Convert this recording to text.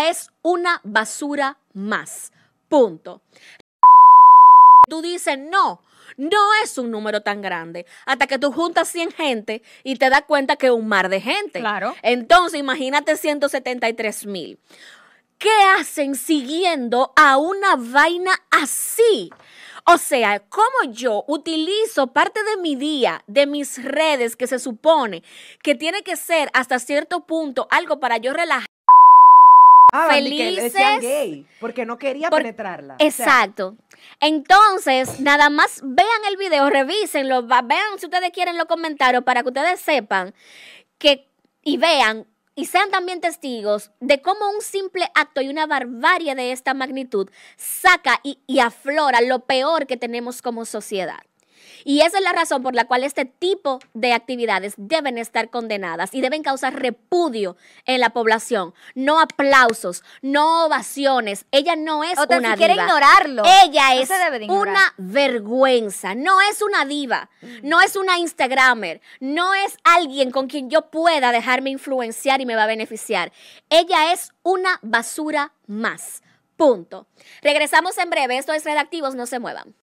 es una basura más. Punto. Tú dices, no, no es un número tan grande. Hasta que tú juntas 100 gente y te das cuenta que es un mar de gente. Claro. Entonces, imagínate 173 mil. ¿Qué hacen siguiendo a una vaina así? O sea, como yo utilizo parte de mi día, de mis redes, que se supone que tiene que ser hasta cierto punto algo para yo relajar Ah, felices. porque no quería penetrarla. Exacto. Entonces, nada más vean el video, revísenlo, vean si ustedes quieren los comentarios para que ustedes sepan que y vean y sean también testigos de cómo un simple acto y una barbarie de esta magnitud saca y aflora lo peor que tenemos como sociedad. Y esa es la razón por la cual este tipo de actividades deben estar condenadas y deben causar repudio en la población. No aplausos, no ovaciones. Ella no es una si quiere ignorarlo. Ella es una vergüenza. No es una diva. Mm. No es una Instagramer. No es alguien con quien yo pueda dejarme influenciar y me va a beneficiar. Ella es una basura más. Punto. Regresamos en breve. Esto es Redactivos. No se muevan.